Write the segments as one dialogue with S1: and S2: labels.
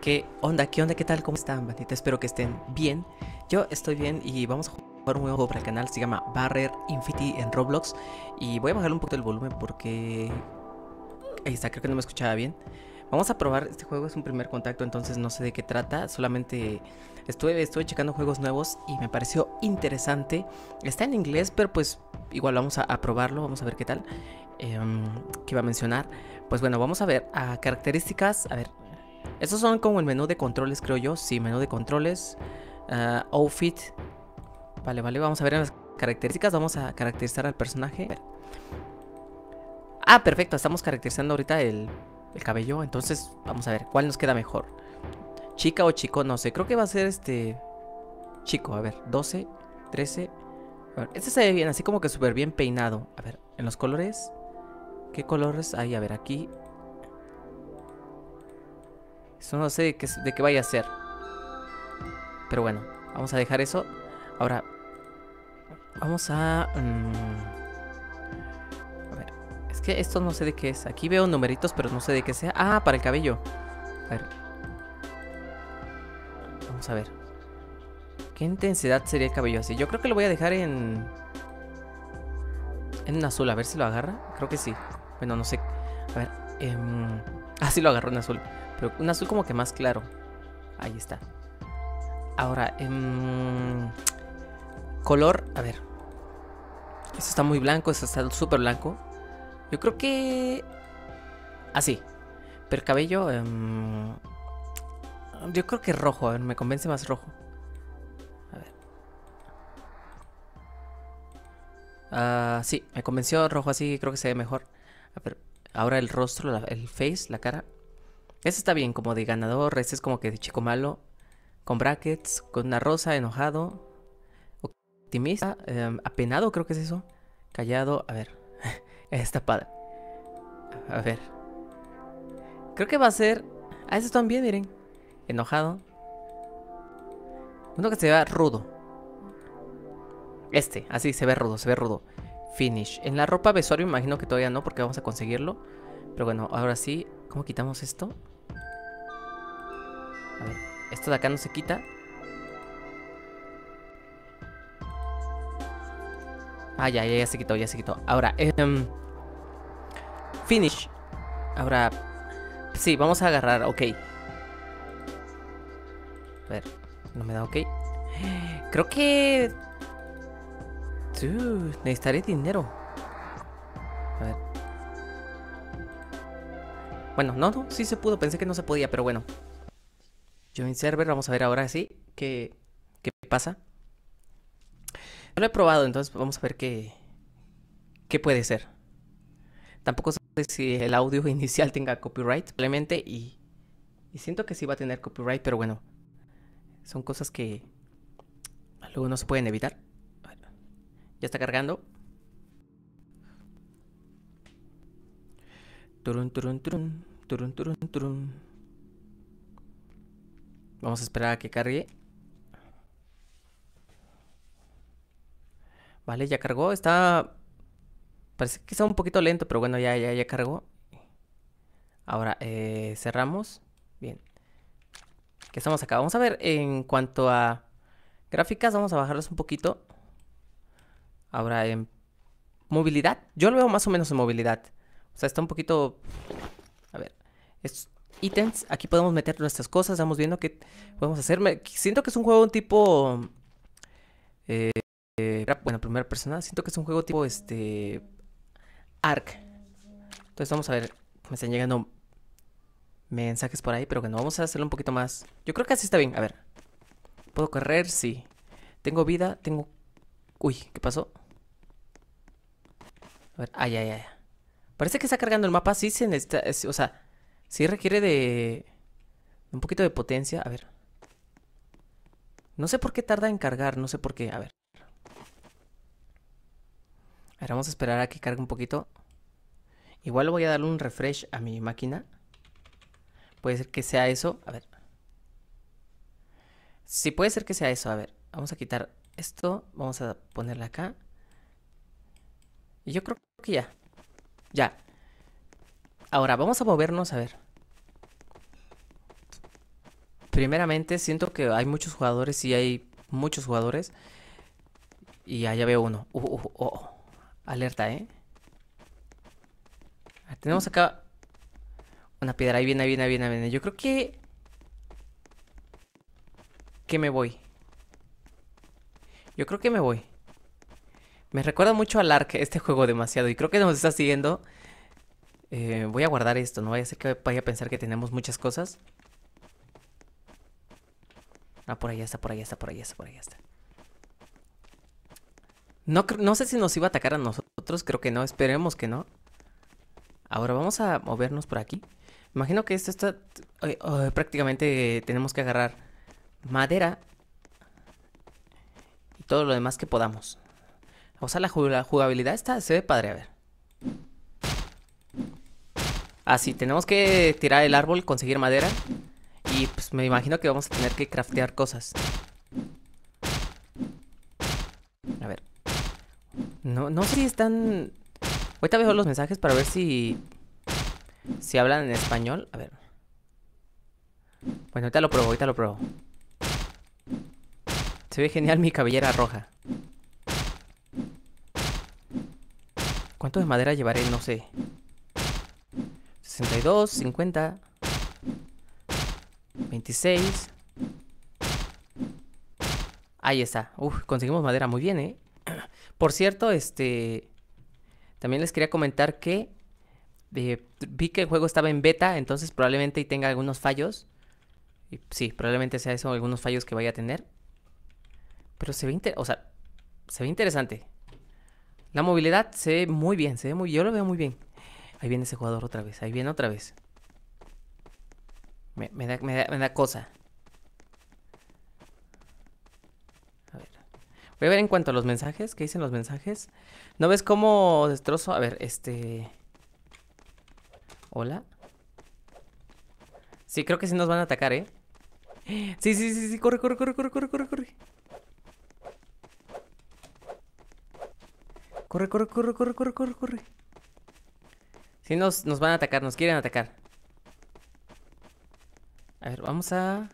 S1: ¿Qué onda? ¿Qué onda? ¿Qué tal? ¿Cómo están, bandita? Espero que estén bien. Yo estoy bien y vamos a jugar un nuevo juego para el canal. Se llama Barrier Infinity en Roblox. Y voy a bajar un poco el volumen porque... Ahí está, creo que no me escuchaba bien. Vamos a probar este juego, es un primer contacto, entonces no sé de qué trata. Solamente estuve, estuve checando juegos nuevos y me pareció interesante. Está en inglés, pero pues igual vamos a, probarlo, vamos a ver qué tal. Em, ¿Qué va a mencionar? Pues bueno, vamos a ver a características. A ver, estos son como el menú de controles, creo yo. Sí, menú de controles. Ah, outfit. Vale, vale, vamos a ver las características. Vamos a caracterizar al personaje. Ah, perfecto, estamos caracterizando ahorita el, el cabello. Entonces, vamos a ver cuál nos queda mejor. Chica o chico, no sé. Creo que va a ser este... Chico, a ver, 12, 13... este se ve bien, así como que súper bien peinado. A ver, en los colores... ¿Qué colores hay? A ver, aquí eso no sé de qué, vaya a ser. Pero bueno, vamos a dejar eso. Ahora, vamos a... Mm, a ver, es que esto no sé de qué es. Aquí veo numeritos, pero no sé de qué sea. Ah, para el cabello. A ver. Vamos a ver. ¿Qué intensidad sería el cabello así? Yo creo que lo voy a dejar en... En azul, a ver si lo agarra. Creo que sí. Bueno, no sé. A ver. Em, Así lo agarró en azul. Pero un azul como que más claro. Ahí está. Ahora, en em, color, a ver. Esto está muy blanco, esto está súper blanco. Yo creo que... Así. Pero cabello... Em, yo creo que rojo, a ver, me convence más rojo. A ver. Ah, sí, me convenció rojo así, creo que se ve mejor. A ver, Ahora el rostro, el face, la cara. Ese está bien, como de ganador. Este es como que de chico malo. Con brackets, con una rosa, enojado. Optimista, em, apenado, creo que es eso. Callado, a ver. está padre. A ver. Creo que va a ser. Ah, ese también, miren. Enojado. Uno que se vea rudo. Este, así, se ve rudo, se ve rudo finish. En la ropa besorio imagino que todavía no porque vamos a conseguirlo. Pero bueno, ahora sí. ¿Cómo quitamos esto? A ver, esto de acá no se quita. Ah, ya, ya, ya se quitó, ya se quitó. Ahora, em, finish. Ahora, sí, vamos a agarrar, ok. A ver, no me da ok. Creo que necesitaré dinero. Bueno, no, no, sí se pudo. Pensé que no se podía, pero bueno. Join server, vamos a ver ahora sí qué, pasa. No lo he probado, entonces vamos a ver qué, qué puede ser. Tampoco sé si el audio inicial tenga copyright, simplemente y, y siento que sí va a tener copyright, pero bueno, son cosas que luego no se pueden evitar. Ya está cargando. Turun, turun, Turun, turun, Vamos a esperar a que cargue. Vale, ya cargó. Está... Parece que está un poquito lento, pero bueno, ya, ya, ya cargó. Ahora, eh, cerramos. Bien. Que estamos acá. Vamos a ver en cuanto a gráficas. Vamos a bajarlos un poquito. Ahora, en movilidad, yo lo veo más o menos en movilidad. O sea, está un poquito... A ver, es ítems, aquí podemos meter nuestras cosas, estamos viendo qué podemos hacer. Me... siento que es un juego tipo... Eh, bueno, primera persona, siento que es un juego tipo este... Arc. Entonces vamos a ver, me están llegando mensajes por ahí, pero bueno, vamos a hacerlo un poquito más. Yo creo que así está bien, a ver. ¿Puedo correr? Sí. ¿Tengo vida? Tengo... Uy, ¿qué pasó? A ver, ay, ah, ay, ay. Parece que está cargando el mapa. Sí se necesita... o sea, sí requiere de... Un poquito de potencia. A ver. No sé por qué tarda en cargar. No sé por qué. A ver. A ver, vamos a esperar a que cargue un poquito. Igual voy a dar un refresh a mi máquina. Puede ser que sea eso. A ver. Sí, puede ser que sea eso. A ver, vamos a quitar esto. Vamos a ponerla acá. Y yo creo que que ya. Ya. Ahora, vamos a movernos a ver. Primeramente, siento que hay muchos jugadores y hay muchos jugadores. Y allá ah, veo uno. Uh, uh, uh oh. Alerta, ¿eh? Tenemos acá una piedra. Ahí viene, ahí viene, ahí viene, ahí viene. Yo creo que... Que me voy. Yo creo que me voy. Me recuerda mucho al Ark, este juego demasiado. Y creo que nos está siguiendo. Eh, voy a guardar esto, no vaya a ser que vaya a pensar que tenemos muchas cosas. Ah, por allá está, por allá está, por allá está, por allá está. No, no sé si nos iba a atacar a nosotros, creo que no, esperemos que no. Ahora vamos a movernos por aquí. Imagino que esto está... Eh, oh, prácticamente tenemos que agarrar madera y todo lo demás que podamos. O sea, la jugabilidad está, se ve padre, a ver. Así, ah, tenemos que tirar el árbol, conseguir madera. Y pues me imagino que vamos a tener que craftear cosas. A ver. No, no sé si están... Ahorita veo los mensajes para ver si... Si hablan en español. A ver. Bueno, ahorita lo pruebo, ahorita lo pruebo. Se ve genial mi cabellera roja. ¿Cuánto de madera llevaré? No sé. 62, 50, 26. Ahí está. Uf, conseguimos madera. Muy bien, ¿eh? Por cierto, este... También les quería comentar que... Eh, vi que el juego estaba en beta, entonces probablemente tenga algunos fallos. Y, sí, probablemente sea eso, algunos fallos que vaya a tener. Pero se ve, o sea, se ve interesante. La movilidad se ve muy bien, se ve muy, yo lo veo muy bien. Ahí viene ese jugador otra vez, ahí viene otra vez. Me, da, me, da, cosa. Voy a ver en cuanto a los mensajes, ¿qué dicen los mensajes? ¿No ves cómo destrozo? A ver, este... Hola. Sí, creo que sí nos van a atacar, ¿eh? Sí, sí, sí, sí, corre, corre, corre, corre, corre, corre, corre. Corre, corre, corre, corre, corre, corre, corre. Si nos, nos van a atacar, nos quieren atacar. A ver, vamos a...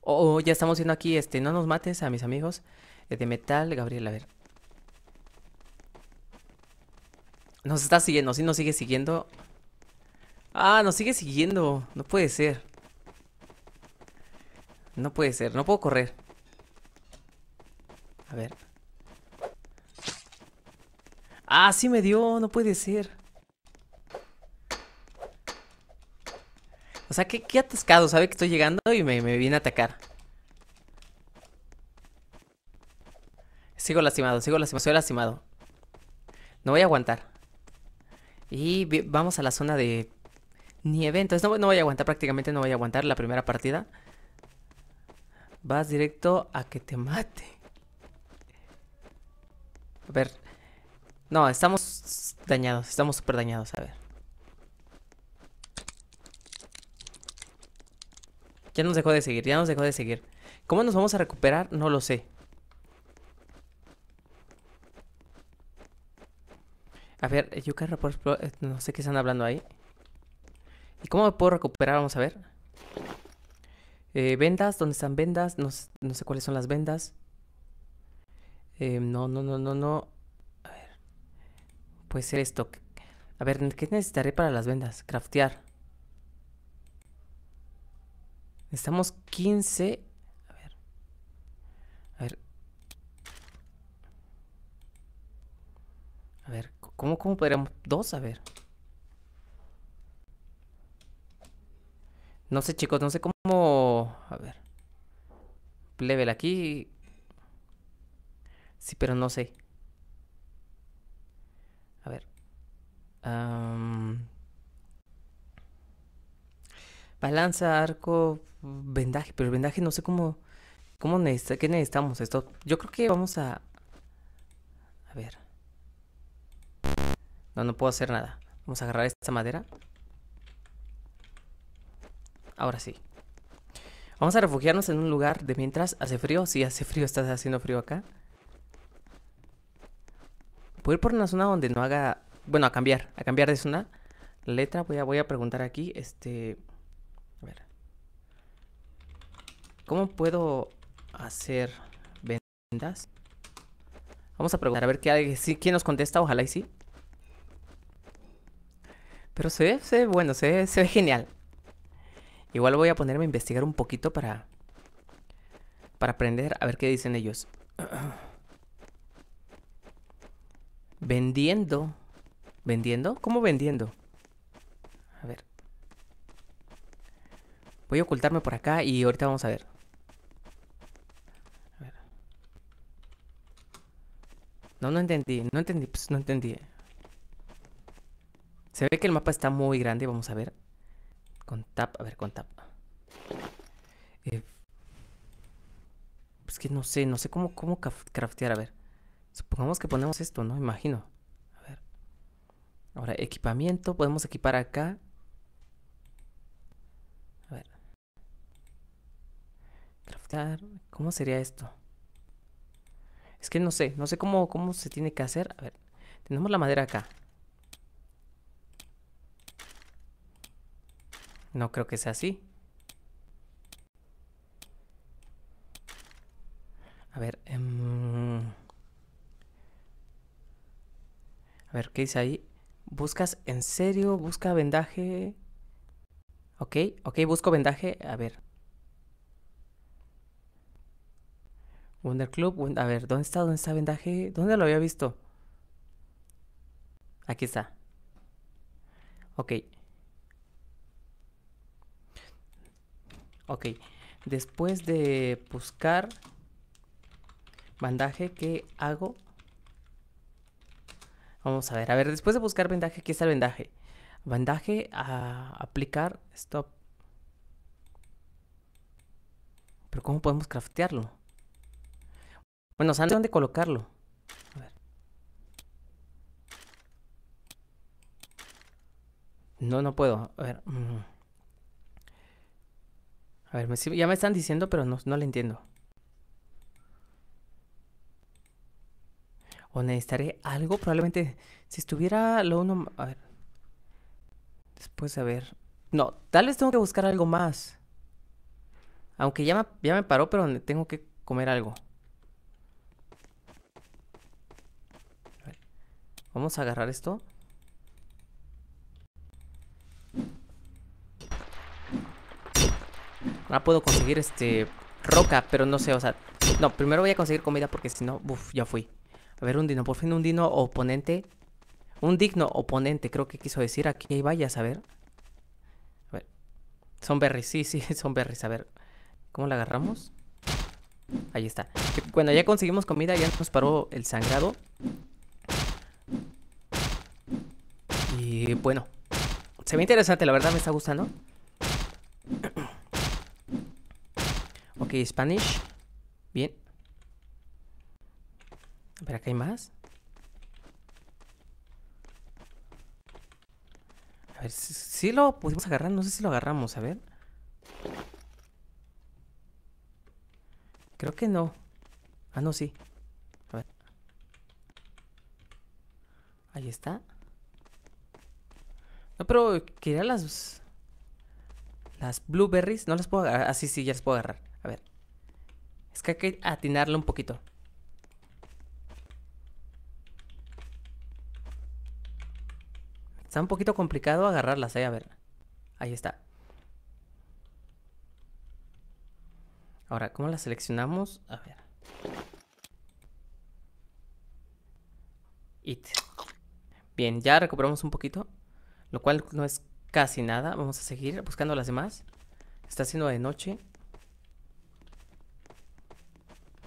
S1: Oh, oh ya estamos viendo aquí, este, no nos mates a mis amigos eh, de metal, Gabriel, a ver. Nos está siguiendo, sí nos sigue siguiendo. Ah, nos sigue siguiendo, no puede ser. No puede ser, no puedo correr. A ver. Ah, sí me dio, no puede ser. O sea, qué, qué atascado, sabe que estoy llegando y me, viene a atacar. Sigo lastimado, sigo lastimado, soy lastimado. No voy a aguantar. Y vamos a la zona de nieve, entonces no, no voy a aguantar, prácticamente no voy a aguantar la primera partida. Vas directo a que te mate. A ver, no, estamos dañados, estamos súper dañados, a ver. Ya nos dejó de seguir, ya nos dejó de seguir. ¿Cómo nos vamos a recuperar? No lo sé. A ver, yo report... No sé qué están hablando ahí. ¿Y cómo me puedo recuperar? Vamos a ver. Eh, vendas, ¿dónde están vendas? No, sé cuáles son las vendas. no, no, no, no, no puede ser esto. A ver, ¿qué necesitaré para las vendas? Craftear. Necesitamos 15... A ver. A ver. A ver, ¿cómo, cómo podríamos...? Dos, a ver. No sé, chicos, no sé cómo... A ver. Level aquí. Sí, pero no sé. balanza, arco, vendaje. Pero el vendaje no sé cómo. ¿Cómo ¿Qué necesitamos? Esto. Yo creo que vamos a. A ver. No, no puedo hacer nada. Vamos a agarrar esta madera. Ahora sí. Vamos a refugiarnos en un lugar de mientras hace frío. Si hace frío, estás haciendo frío acá. Puedo ir por una zona donde no haga bueno, a cambiar, a cambiar de una letra, voy a, voy a preguntar aquí, este, a ver. ¿Cómo puedo hacer vendas? Vamos a preguntar, a ver qué, si, quién nos contesta, ojalá y sí. Pero se ve, bueno, se ve, se ve genial. Igual voy a ponerme a investigar un poquito para, para aprender a ver qué dicen ellos. Vendiendo. ¿Vendiendo? ¿Cómo vendiendo? A ver. Voy a ocultarme por acá y ahorita vamos a ver. A ver. No, no entendí, no entendí, pues no entendí. Se ve que el mapa está muy grande, vamos a ver. Con tap, a ver, con tap. Eh, pues que no sé, no sé cómo, cómo craftear, a ver. Supongamos que ponemos esto, ¿no? Imagino. Ahora, equipamiento, podemos equipar acá. A ver. Craftar, ¿cómo sería esto? Es que no sé, no sé cómo, cómo se tiene que hacer. A ver, tenemos la madera acá. No creo que sea así. A ver. Em, a ver, ¿qué dice ahí? ¿Buscas en serio? ¿Busca vendaje? Ok, ok, busco vendaje. A ver. Wonder Club. A ver, ¿dónde está? ¿Dónde está vendaje? ¿Dónde lo había visto? Aquí está. Ok. Ok. Después de buscar bandaje, ¿qué hago? Vamos a ver, a ver, después de buscar vendaje, aquí está el vendaje. Vendaje a aplicar, stop. Pero ¿cómo podemos craftearlo? Bueno, o dónde colocarlo. A ver. No, no puedo. A ver. Mm. A ver, ya me están diciendo, pero no, no le entiendo. o necesitaré algo. Probablemente si estuviera lo uno... A ver. Después, a ver. No, tal vez tengo que buscar algo más. Aunque ya me, ya me paró, pero tengo que comer algo. Vamos a agarrar esto. Ahora puedo conseguir este roca, pero no sé, o sea... No, primero voy a conseguir comida porque si no, uff, ya fui. A ver, un dino, por fin un dino oponente. Un digno oponente, creo que quiso decir. Aquí vaya a ver. A ver. Son berries, sí, sí, son berries. A ver, ¿cómo la agarramos? Ahí está. Bueno, ya conseguimos comida, ya nos paró el sangrado. Y bueno, se ve interesante, la verdad me está gustando. ok, Spanish. Bien. A ver, acá hay más. A ver, si, lo pudimos agarrar, no sé si lo agarramos, a ver. Creo que no. Ah, no, sí. A ver. Ahí está. No, pero quería las... Las blueberries. No las puedo agarrar. Ah, sí, sí, ya las puedo agarrar. A ver. Es que hay que atinarlo un poquito. Está un poquito complicado agarrarlas, eh, A ver. Ahí está. Ahora, ¿cómo las seleccionamos? A ver. It. Bien, ya recuperamos un poquito. Lo cual no es casi nada. Vamos a seguir buscando las demás. Está haciendo de noche.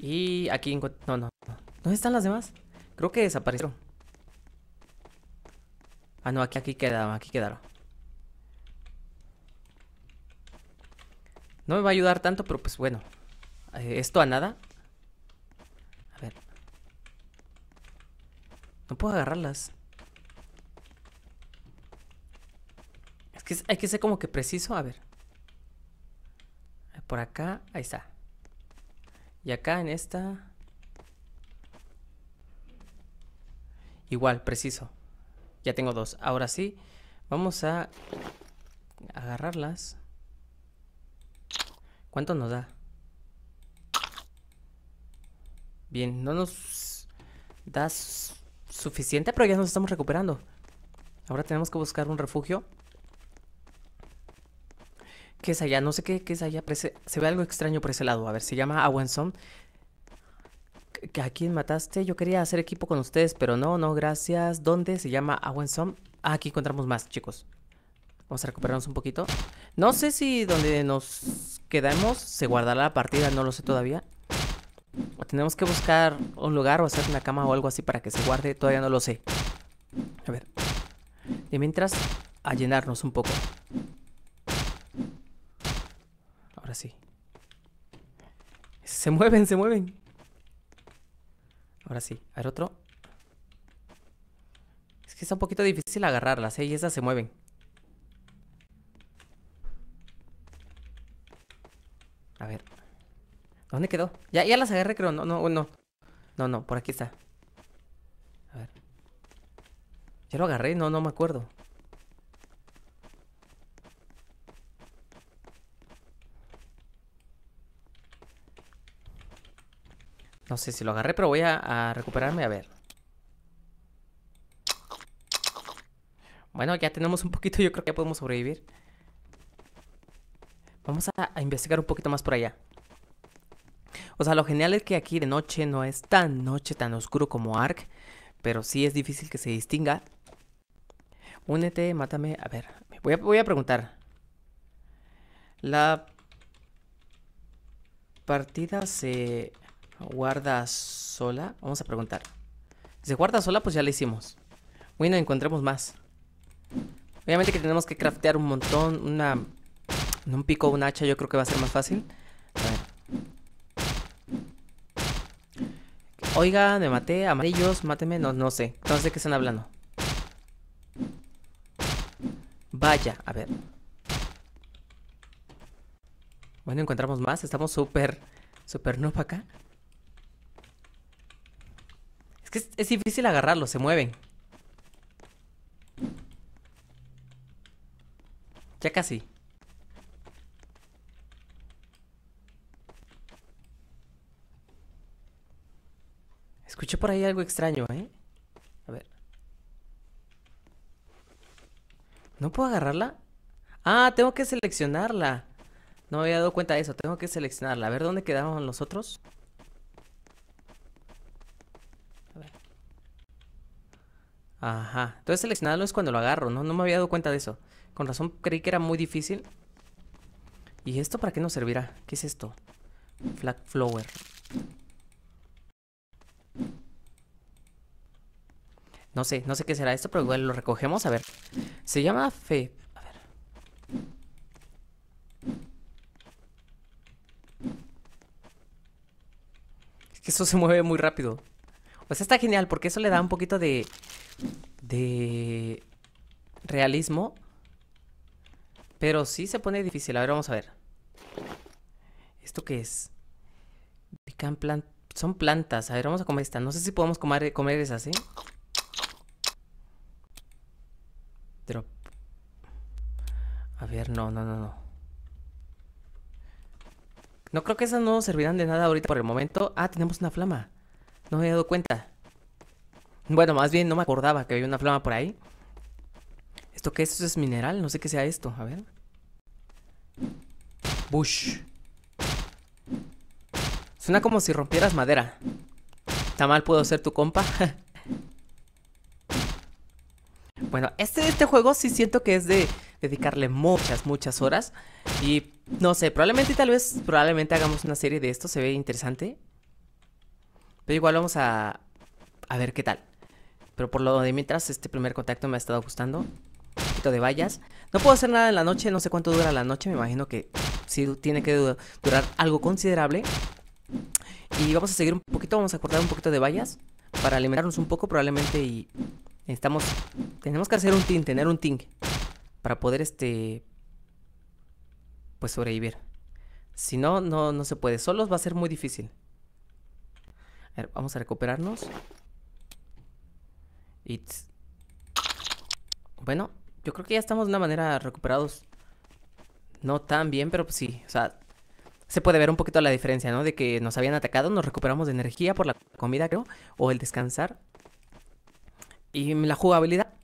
S1: Y aquí... no, no. ¿Dónde están las demás? Creo que desaparecieron. Ah, no, aquí, aquí quedaron, aquí quedaron. No me va a ayudar tanto, pero pues bueno. Eh, esto a nada. A ver. No puedo agarrarlas. Es que hay que ser como que preciso. A ver. Eh, por acá, ahí está. Y acá en esta. Igual, preciso. Ya tengo dos. Ahora sí, vamos a agarrarlas. ¿Cuánto nos da? Bien, no nos da suficiente, pero ya nos estamos recuperando. Ahora tenemos que buscar un refugio. ¿Qué es allá? No sé qué, es allá. Se, ve algo extraño por ese lado. A ver, se llama Awenson. ¿A quién mataste? Yo quería hacer equipo con ustedes, pero no, no, gracias. ¿Dónde? Se llama Awensom. Ah, aquí encontramos más, chicos. Vamos a recuperarnos un poquito. No sé si donde nos quedamos se guardará la partida, no lo sé todavía. tenemos que buscar un lugar o hacer una cama o algo así para que se guarde, todavía no lo sé. A ver. Y mientras, a llenarnos un poco. Ahora sí. Se mueven, se mueven. Ahora sí, a ver otro. Es que está un poquito difícil agarrarlas, ¿eh? Y esas se mueven. A ver. ¿Dónde quedó? Ya, ya las agarré, creo. No, no, no. No, no, por aquí está. A ver. Ya lo agarré, no, no me acuerdo. No sé si lo agarré, pero voy a, recuperarme a ver. Bueno, ya tenemos un poquito, yo creo que ya podemos sobrevivir. Vamos a, investigar un poquito más por allá. O sea, lo genial es que aquí de noche no es tan noche, tan oscuro como Ark. Pero sí es difícil que se distinga. Únete, mátame. A ver, voy a preguntar. La partida se... Guarda sola. Vamos a preguntar. Si se guarda sola, pues ya la hicimos. Bueno, encontremos más. Obviamente que tenemos que craftear un montón. Una. Un pico, un hacha, yo creo que va a ser más fácil. A Oiga, me maté. Amarillos, máteme. No, no sé. Entonces, qué están hablando. Vaya, a ver. Bueno, encontramos más. Estamos súper, súper para acá es, difícil agarrarlo, se mueven. Ya casi. Escuché por ahí algo extraño, ¿eh? A ver. ¿No puedo agarrarla? Ah, tengo que seleccionarla. No me había dado cuenta de eso. Tengo que seleccionarla. A ver, ¿dónde quedaron los otros? Ajá. Entonces seleccionarlo es cuando lo agarro, ¿no? No me había dado cuenta de eso. Con razón creí que era muy difícil. ¿Y esto para qué nos servirá? ¿Qué es esto? Flag Flower. No sé, no sé qué será esto, pero igual lo recogemos. A ver. Se llama Fe... A ver. Es que eso se mueve muy rápido. Pues está genial porque eso le da un poquito de de realismo. Pero sí se pone difícil. A ver, vamos a ver. ¿Esto qué es? Son plantas. A ver, vamos a comer esta. No sé si podemos comer, comer esas, ¿sí? ¿eh? Drop. A ver, no, no, no, no. No creo que esas no nos servirán de nada ahorita por el momento. Ah, tenemos una flama. No me he dado cuenta. Bueno, más bien no me acordaba que había una flama por ahí. ¿Esto qué es? ¿Esto es mineral? No sé qué sea esto. A ver. Bush. Suena como si rompieras madera. mal, ¿puedo ser tu compa? bueno, este, este juego sí siento que es de dedicarle muchas, muchas horas. Y no sé, probablemente tal vez, probablemente hagamos una serie de esto, se ve interesante. Pero igual vamos a, a ver qué tal. Pero por lo de mientras, este primer contacto me ha estado gustando. Un poquito de vallas. No puedo hacer nada en la noche, no sé cuánto dura la noche. Me imagino que sí tiene que durar algo considerable. Y vamos a seguir un poquito, vamos a cortar un poquito de vallas. Para alimentarnos un poco probablemente y... Estamos... Tenemos que hacer un ting, tener un ting. Para poder este... Pues sobrevivir. Si no, no, no se puede. Solos va a ser muy difícil. A ver, vamos a recuperarnos. Bueno, yo creo que ya estamos de una manera recuperados. No tan bien, pero pues sí. O sea, se puede ver un poquito la diferencia, ¿no? De que nos habían atacado, nos recuperamos de energía por la comida, creo, o el descansar. Y la jugabilidad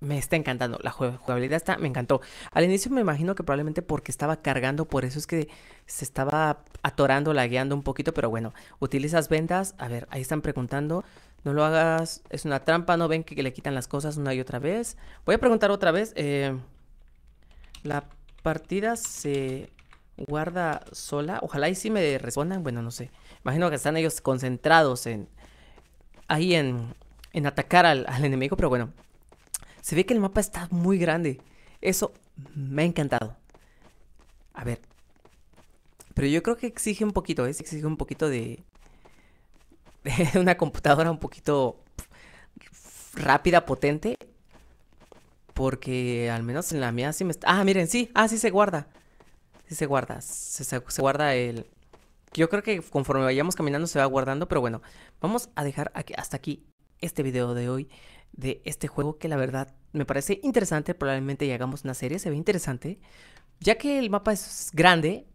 S1: me está encantando. La jugabilidad está, me encantó. Al inicio me imagino que probablemente porque estaba cargando, por eso es que se estaba atorando, lagueando un poquito, pero bueno, utilizas vendas. A ver, ahí están preguntando. No lo hagas, es una trampa, no ven que le quitan las cosas una y otra vez. Voy a preguntar otra vez. Eh, la partida se guarda sola. Ojalá y sí me respondan. Bueno, no sé. Imagino que están ellos concentrados en. ahí en. en atacar al enemigo. Pero bueno. Se ve que el mapa está muy grande. Eso me ha encantado. A ver. Pero yo creo que exige un poquito, ¿eh? Exige un poquito de... de una computadora un poquito rápida, potente. Porque al menos en la mía sí me está... Ah, miren, sí. Ah, sí se guarda. Sí se guarda. Se, guarda el... Yo creo que conforme vayamos caminando se va guardando, pero bueno, vamos a dejar hasta aquí este video de hoy de este juego que la verdad me parece interesante, probablemente ya hagamos una serie, se ve interesante. Ya que el mapa es grande,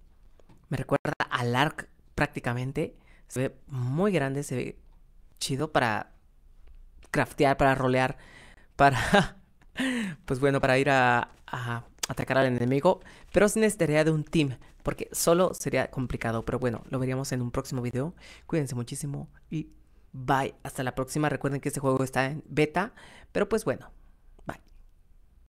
S1: me recuerda al ARC prácticamente. Se ve muy grande, se ve chido para craftear, para rolear, para... pues bueno, para ir a, a atacar al enemigo, pero sin necesidad de un team, porque solo sería complicado. Pero bueno, lo veríamos en un próximo video. Cuídense muchísimo y bye. Hasta la próxima. Recuerden que este juego está en beta, pero pues bueno,